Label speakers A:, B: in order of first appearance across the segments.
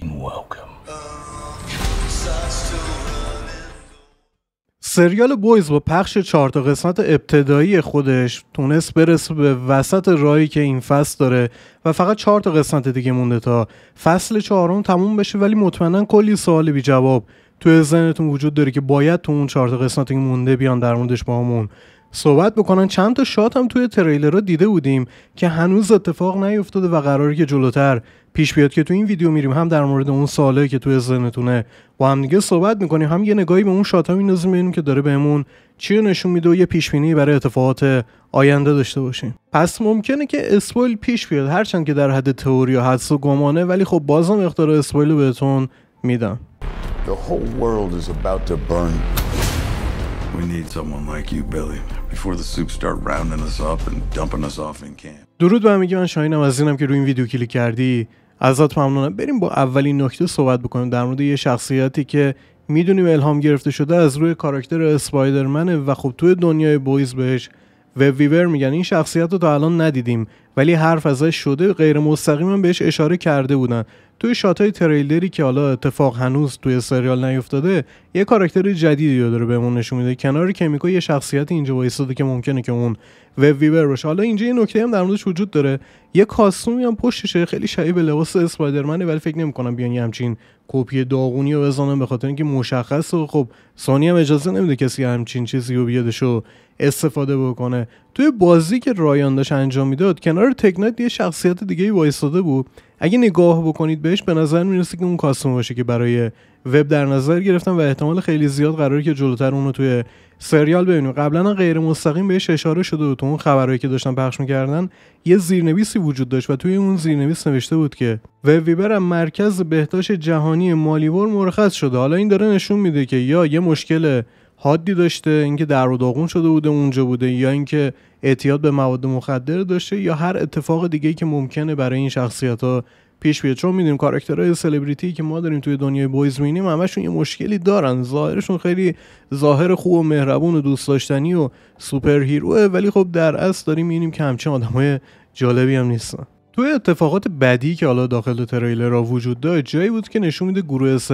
A: fucking welcome. سریال بویز با پخش چهار تا قسمت ابتدایی خودش تونست برسه به وسط راهی که این فصل داره و فقط چهار تا قسمت دیگه مونده تا فصل چهارم تموم بشه ولی مطمئنا کلی سوال بی جواب توی ذهنتون وجود داره که باید تو اون چهار تا قسمت مونده بیان در موردش با همون صحبت بکنن چند تا شات هم توی تریلر رو دیده بودیم که هنوز اتفاق نیفتاده و قراره که جلوتر پیش بیاد که تو این ویدیو میریم هم در مورد اون ساله که توی ذهنتونه و هم دیگه صحبت میکنیم هم یه نگاهی به اون شات ها میندازیم ببینیم که داره بهمون چی نشون میده و یه پیش برای اتفاقات آینده داشته باشیم پس ممکنه که اسپویل پیش بیاد هرچند که در حد تئوری و حدس و گمانه ولی خب بازم اختار اسپویل رو بهتون میدم The whole world is about to burn. درود به همگی من شاهینم از اینم که روی این ویدیو کلیک کردی ازت ممنونم بریم با اولین نکته صحبت بکنیم در مورد یه شخصیتی که میدونیم الهام گرفته شده از روی کاراکتر اسپایدرمنه و خب توی دنیای بویز بهش و ویور میگن این شخصیت رو تا الان ندیدیم ولی حرف ازش شده غیر مستقیما بهش اشاره کرده بودن توی شاتای تریلری که حالا اتفاق هنوز توی سریال نیفتاده یه کاراکتر جدیدی رو داره بهمون نشون میده کنار کمیکو یه شخصیت اینجا وایساده که ممکنه که اون وب ویبر باشه حالا اینجا یه نکته هم در موردش وجود داره یه کاستومی هم پشتشه خیلی شبیه به لباس اسپایدرمنه ولی فکر نمیکنم بیان یه همچین کپی داغونی رو بزنن به خاطر اینکه مشخصه خب سونی هم اجازه نمیده کسی همچین چیزی رو بیادش استفاده بکنه توی بازی که رایان داشت انجام میداد کنار تکنایت یه شخصیت دیگه وایستاده بود اگه نگاه بکنید بهش به نظر میرسه که اون کاستوم باشه که برای وب در نظر گرفتن و احتمال خیلی زیاد قراره که جلوتر اونو توی سریال ببینیم قبلا غیر مستقیم بهش اشاره شده بود تو اون خبرهایی که داشتن پخش میکردن یه زیرنویسی وجود داشت و توی اون زیرنویس نوشته بود که وب ویبر مرکز بهداشت جهانی مالیور مرخص شده حالا این داره نشون میده که یا یه مشکل حادی داشته اینکه در و داغون شده بوده اونجا بوده یا اینکه اعتیاد به مواد مخدر داشته یا هر اتفاق دیگه که ممکنه برای این شخصیت ها پیش بیاد چون میدونیم کاراکترهای سلبریتی که ما داریم توی دنیای بویز میبینیم همشون یه مشکلی دارن ظاهرشون خیلی ظاهر خوب و مهربون و دوست داشتنی و سوپر هیروه ولی خب در اصل داریم میبینیم که همچین آدمای جالبی هم نیستن توی اتفاقات بدی که حالا داخل تریلر را وجود داره جایی بود که نشون میده گروه 7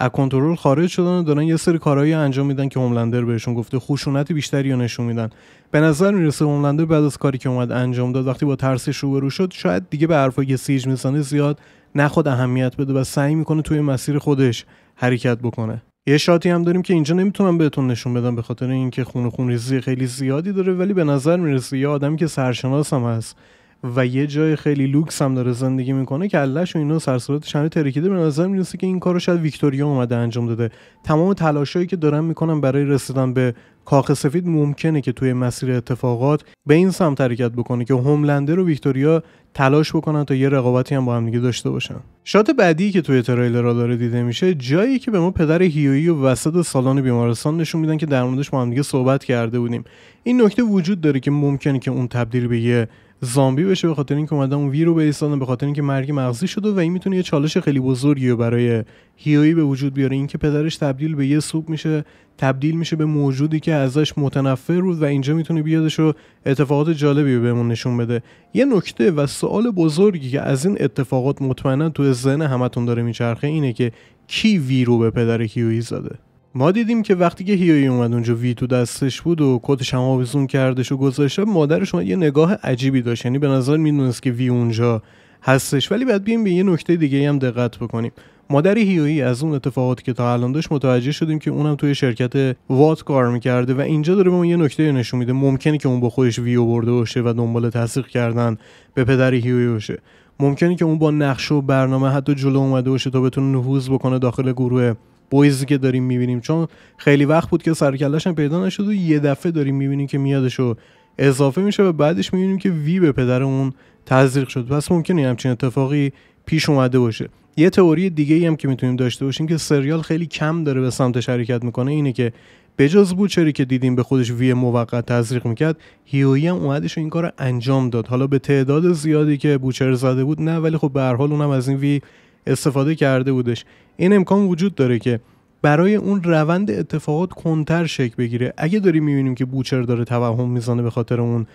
A: از کنترل خارج شدن و دارن یه سری کارهایی انجام میدن که هوملندر بهشون گفته خشونت بیشتری رو نشون میدن به نظر میرسه هوملندر بعد از کاری که اومد انجام داد وقتی با ترسش روبرو شد شاید دیگه به حرفای سیج میزنه زیاد نخود اهمیت بده و سعی میکنه توی مسیر خودش حرکت بکنه یه شاتی هم داریم که اینجا نمیتونم بهتون نشون بدم به خاطر اینکه خون خون ریزی خیلی زیادی داره ولی به نظر میرسه یه آدمی که سرشناس هم هست و یه جای خیلی لوکس هم داره زندگی میکنه که علش و اینا سر صورتش ترکیده به نظر میرسه که این کارو شاید ویکتوریا اومده انجام داده تمام تلاشایی که دارن میکنن برای رسیدن به کاخ سفید ممکنه که توی مسیر اتفاقات به این سمت حرکت بکنه که هوملندر و ویکتوریا تلاش بکنن تا یه رقابتی هم با هم دیگه داشته باشن شات بعدی که توی تریلر را داره دیده میشه جایی که به ما پدر هیویی و وسط سالن بیمارستان نشون میدن که در موردش با هم دیگه صحبت کرده بودیم این نکته وجود داره که ممکنه که اون تبدیل به یه زامبی بشه به خاطر اینکه اومدن اون وی رو به ایستادن به خاطر اینکه مرگ مغزی شده و این میتونه یه چالش خیلی بزرگی رو برای هیوی به وجود بیاره اینکه پدرش تبدیل به یه سوپ میشه تبدیل میشه به موجودی که ازش متنفر بود و اینجا میتونه بیادش رو اتفاقات جالبی بهمون نشون بده یه نکته و سوال بزرگی که از این اتفاقات مطمئنا تو ذهن همتون داره میچرخه اینه که کی وی به پدر هیویی زده ما دیدیم که وقتی که هیوی اومد اونجا وی تو دستش بود و کتش هم آویزون کردش و گذاشته مادرش اومد یه نگاه عجیبی داشت یعنی به نظر میدونست که وی اونجا هستش ولی باید بیم به یه نکته دیگه هم دقت بکنیم مادر هیوی از اون اتفاقاتی که تا الان داشت متوجه شدیم که اونم توی شرکت وات کار میکرده و اینجا داره به اون یه نکته نشون میده ممکنه که اون با خودش ویو برده باشه و دنبال تصدیق کردن به پدر هیوی باشه ممکنه که اون با نقشه و برنامه حتی جلو اومده باشه تا بتونه نفوذ بکنه داخل گروه بویزی که داریم میبینیم چون خیلی وقت بود که سرکلش پیدا نشد و یه دفعه داریم میبینیم که میادش و اضافه میشه و بعدش میبینیم که وی به پدر اون تزریق شد پس ممکنه همچین اتفاقی پیش اومده باشه یه تئوری دیگه ای هم که میتونیم داشته باشیم که سریال خیلی کم داره به سمت شرکت میکنه اینه که بجز بوچری که دیدیم به خودش وی موقت تزریق میکرد هیویی هم اومدش و این کار رو انجام داد حالا به تعداد زیادی که بوچر زده بود نه ولی خب به هر حال اونم از این وی استفاده کرده بودش این امکان وجود داره که برای اون روند اتفاقات کنتر شکل بگیره اگه داریم میبینیم که بوچر داره توهم میزنه به خاطر اون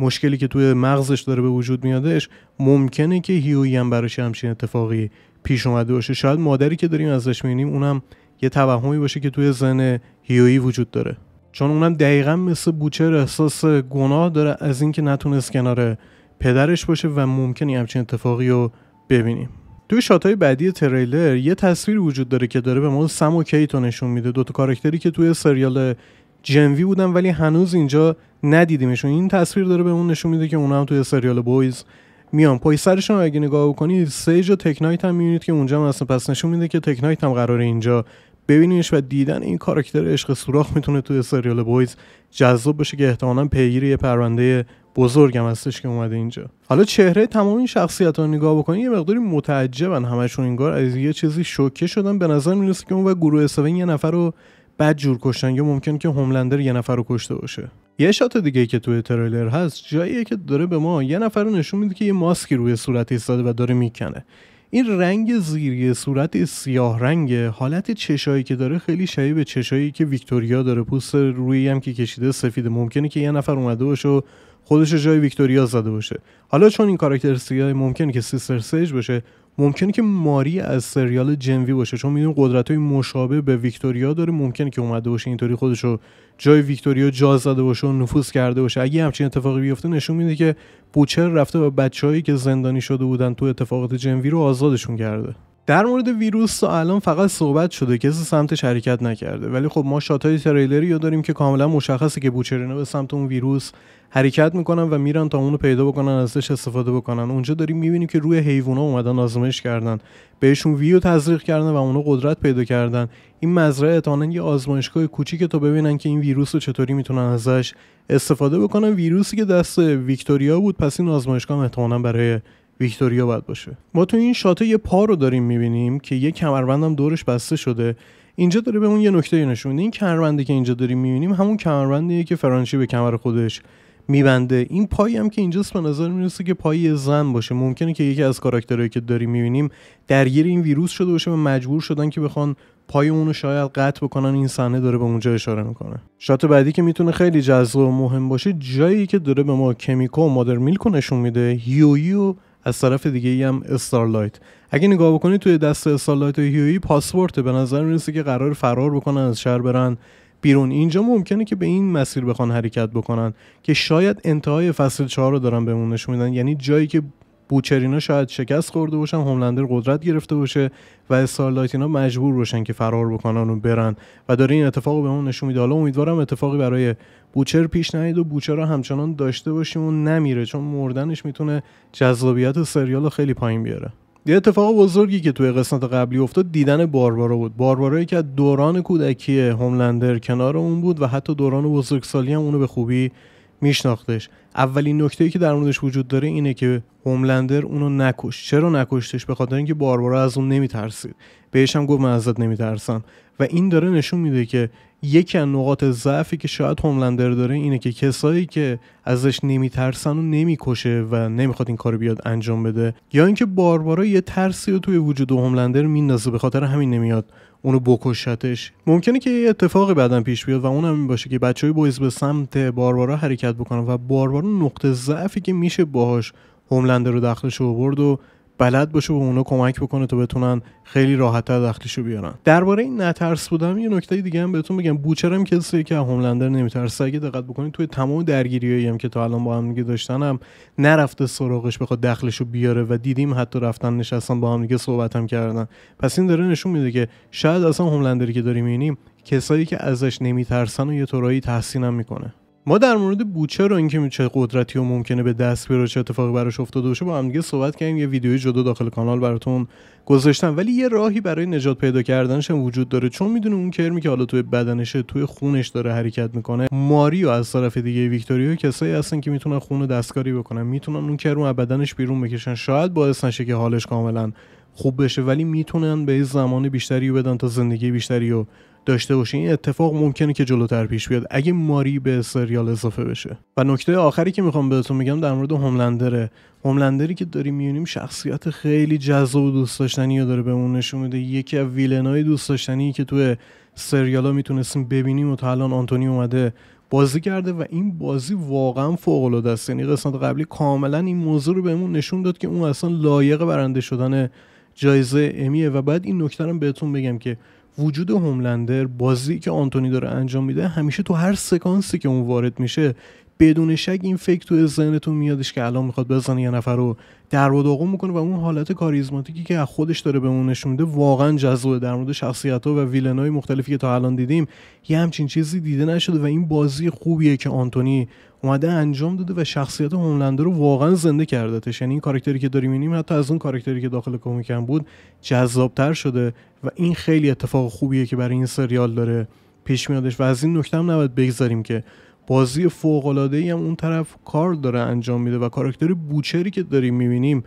A: مشکلی که توی مغزش داره به وجود میادش ممکنه که هیوی هم براش همچین اتفاقی پیش اومده باشه شاید مادری که داریم ازش میبینیم اونم یه توهمی باشه که توی زن هیویی وجود داره چون اونم دقیقا مثل بوچر احساس گناه داره از اینکه نتونست کنار پدرش باشه و ممکنی همچین اتفاقی رو ببینیم توی شاتای بعدی تریلر یه تصویر وجود داره که داره به ما سم و کیتو نشون میده دوتا کارکتری که توی سریال جنوی بودن ولی هنوز اینجا ندیدیمشون این تصویر داره به نشون میده که اونا هم توی سریال بویز میان پای سرشون اگه نگاه بکنید سیج و تکنایت هم میبینید که اونجا هم اصلا پس نشون میده که تکنایت هم قراره اینجا ببینیش و دیدن این کاراکتر عشق سوراخ میتونه توی سریال بویز جذاب باشه که احتمالا پیگیر یه پرونده بزرگم هستش که اومده اینجا حالا چهره تمام این شخصیت ها نگاه بکنی یه مقداری متعجبن همشون انگار از یه چیزی شوکه شدن به نظر میرسه که اون و گروه سوین یه نفر رو بدجور جور کشتن یا ممکن که هوملندر یه نفر رو کشته باشه یه شات دیگه که توی تریلر هست جاییه که داره به ما یه نفر رو نشون میده که یه ماسکی روی صورت ایستاده و داره میکنه این رنگ زیری صورت سیاه رنگ حالت چشایی که داره خیلی شبیه به چشایی که ویکتوریا داره پوست روی هم که کشیده سفید ممکنه که یه نفر اومده باشه و خودش جای ویکتوریا زده باشه حالا چون این کاراکتر سیای ممکنه که سیستر سیج باشه ممکنه که ماری از سریال جنوی باشه چون میدونیم قدرت های مشابه به ویکتوریا داره ممکنه که اومده باشه اینطوری خودش رو جای ویکتوریا جا زده باشه و نفوذ کرده باشه اگه همچین اتفاقی بیفته نشون میده که بوچر رفته و بچههایی که زندانی شده بودن تو اتفاقات جنوی رو آزادشون کرده در مورد ویروس تا الان فقط صحبت شده کسی سمت حرکت نکرده ولی خب ما شاتای تریلری یا داریم که کاملا مشخصه که بوچرینه به سمت اون ویروس حرکت میکنن و میرن تا اونو پیدا بکنن ازش استفاده بکنن اونجا داریم میبینیم که روی حیوانا اومدن آزمایش کردن بهشون ویو تزریق کردن و اونو قدرت پیدا کردن این مزرعه احتمالاً یه آزمایشگاه کوچیک تا ببینن که این ویروس رو چطوری میتونن ازش استفاده بکنن ویروسی که دست ویکتوریا بود پس این آزمایشگاه هم برای ویکتوریا باید باشه ما تو این شاته یه پا رو داریم میبینیم که یه کمربندم دورش بسته شده اینجا داره به اون یه نکته نشون این کمربندی که اینجا داریم میبینیم همون کمربندیه که فرانچی به کمر خودش میبنده این پایی هم که اینجاست به نظر میرسه که پای زن باشه ممکنه که یکی از کاراکترهایی که داریم میبینیم درگیر این ویروس شده باشه و مجبور شدن که بخوان پای اونو شاید قطع بکنن این صحنه داره به اونجا اشاره میکنه شات بعدی که میتونه خیلی جذاب و مهم باشه جایی که داره به ما کمیکو و مادر میلکو نشون میده هیویو از طرف دیگه ای هم استارلایت اگه نگاه بکنید توی دست استارلایت و هیویی پاسپورت به نظر میرسه که قرار فرار بکنن از شهر برن بیرون اینجا ممکنه که به این مسیر بخوان حرکت بکنن که شاید انتهای فصل چهار رو دارن بهمون نشون میدن یعنی جایی که بوچرینا شاید شکست خورده باشن هوملندر قدرت گرفته باشه و استارلایتینا مجبور باشن که فرار بکنن و برن و داره این اتفاق رو به نشون میده حالا امیدوارم اتفاقی برای بوچر پیش نیاد و بوچر رو همچنان داشته باشیم و نمیره چون مردنش میتونه جذابیت سریال رو خیلی پایین بیاره یه اتفاق بزرگی که توی قسمت قبلی افتاد دیدن باربارا بود باربارایی که دوران کودکی هوملندر کنار اون بود و حتی دوران بزرگسالی هم اونو به خوبی میشناختش اولین نکته ای که در موردش وجود داره اینه که هوملندر اونو نکش چرا نکشتش به خاطر اینکه باربارا از اون نمیترسید بهش هم گفت من ازت نمیترسم و این داره نشون میده که یکی از نقاط ضعفی که شاید هوملندر داره اینه که کسایی که ازش نمیترسن و نمیکشه و نمیخواد این کارو بیاد انجام بده یا اینکه باربارا یه ترسی رو توی وجود هوملندر میندازه به خاطر همین نمیاد اونو بکشتش ممکنه که یه اتفاقی بعدا پیش بیاد و اونم این باشه که بچه های بویز به سمت باربارا حرکت بکنن و باربارا نقطه ضعفی که میشه باهاش هوملندر رو داخلش برد و بلد باشه به اونو کمک بکنه تا بتونن خیلی راحتتر دخلشو بیارن درباره این نترس بودم یه نکته دیگه هم بهتون بگم بوچرم کسی که هوملندر نمیترسه اگه دقت بکنید توی تمام درگیری هم که تا الان با هم دیگه داشتن نرفته سراغش بخواد دخلشو بیاره و دیدیم حتی رفتن نشستن با هم دیگه صحبت هم کردن پس این داره نشون میده که شاید اصلا هوملندری که داریم میبینیم کسایی که ازش نمیترسن و یه طورایی تحسینم میکنه ما در مورد بوچه رو اینکه چه قدرتی و ممکنه به دست بیاره چه اتفاقی براش افتاده باشه با هم دیگه صحبت کردیم یه ویدیوی جدا داخل کانال براتون گذاشتم ولی یه راهی برای نجات پیدا کردنش هم وجود داره چون میدونه اون کرمی که حالا توی بدنشه توی خونش داره حرکت میکنه ماریو از طرف دیگه ویکتوریو کسایی هستن که میتونن خون دستکاری بکنن میتونن اون کرم از بدنش بیرون بکشن شاید باعث نشه که حالش کاملا خوب بشه ولی میتونن به زمان بیشتری بدن تا زندگی بیشتری و داشته باشین این اتفاق ممکنه که جلوتر پیش بیاد اگه ماری به سریال اضافه بشه و نکته آخری که میخوام بهتون بگم در مورد هوملندره هوملندری که داریم میونیم شخصیت خیلی جذاب و دوست داشتنی داره بهمون نشون میده یکی از ویلنای دوست داشتنی که توی سریالا میتونستیم ببینیم و تا الان آنتونی اومده بازی کرده و این بازی واقعا فوق العاده است یعنی قسمت قبلی کاملا این موضوع رو بهمون نشون داد که اون اصلا لایق برنده شدن جایزه امیه و بعد این نکته بهتون بگم که وجود هوملندر بازی که آنتونی داره انجام میده همیشه تو هر سکانسی که اون وارد میشه بدون شک این فکر تو ذهنتون میادش که الان میخواد بزنه یه نفر رو در و میکنه و اون حالت کاریزماتیکی که از خودش داره به اون نشون میده واقعا جذاب در مورد شخصیت ها و ویلن های مختلفی که تا الان دیدیم یه همچین چیزی دیده نشده و این بازی خوبیه که آنتونی اومده انجام داده و شخصیت هوملندر رو واقعا زنده کردتش یعنی این کارکتری که داریم میبینیم حتی از اون کارکتری که داخل کمیکم بود جذابتر شده و این خیلی اتفاق خوبیه که برای این سریال داره پیش میادش و از این نکته هم نباید بگذاریم که بازی فوق العاده هم اون طرف کار داره انجام میده و کاراکتر بوچری که داریم میبینیم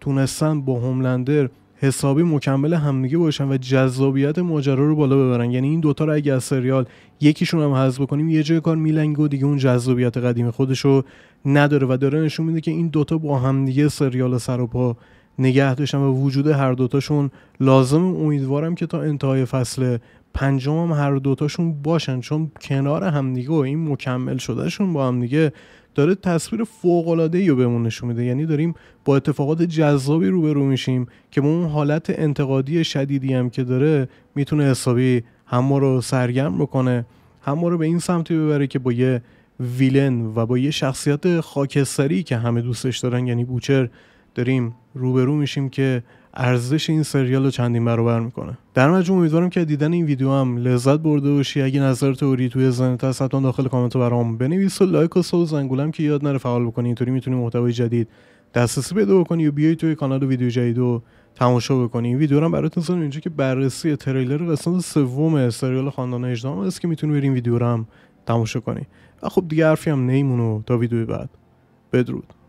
A: تونستن با هوملندر حسابی مکمل همدیگه باشن و جذابیت ماجرا رو بالا ببرن یعنی این دوتا رو اگه از سریال یکیشون هم حذف بکنیم یه جای کار میلنگ و دیگه اون جذابیت قدیم خودش رو نداره و داره نشون میده که این دوتا با همدیگه سریال سر و پا نگه داشتن و وجود هر دوتاشون لازم امیدوارم که تا انتهای فصل پنجم هم هر دوتاشون باشن چون کنار همدیگه و این مکمل شدهشون با همدیگه داره تصویر فوق العاده ای رو بهمون نشون میده یعنی داریم با اتفاقات جذابی روبرو میشیم که ما اون حالت انتقادی شدیدی هم که داره میتونه حسابی هم ما رو سرگرم بکنه هم ما رو به این سمتی ببره که با یه ویلن و با یه شخصیت خاکستری که همه دوستش دارن یعنی بوچر داریم روبرو میشیم که ارزش این سریال رو چندین برابر میکنه در مجموع امیدوارم که دیدن این ویدیو هم لذت برده باشی اگه نظر تئوری توی زنت هست حتما داخل کامنت برام بنویس و لایک و سو زنگولم که یاد نره فعال بکنی اینطوری میتونی محتوای جدید دسترسی پیدا بکنی و بیای توی کانال و ویدیو جدید و تماشا بکنی این ویدیو رو هم براتون زدم اینجا که بررسی تریلر قسمت سوم سریال خاندان اجدام است که میتونی بریم ویدیو رو هم تماشا کنی و خب دیگه حرفی هم نیمونو تا ویدیو بعد بدرود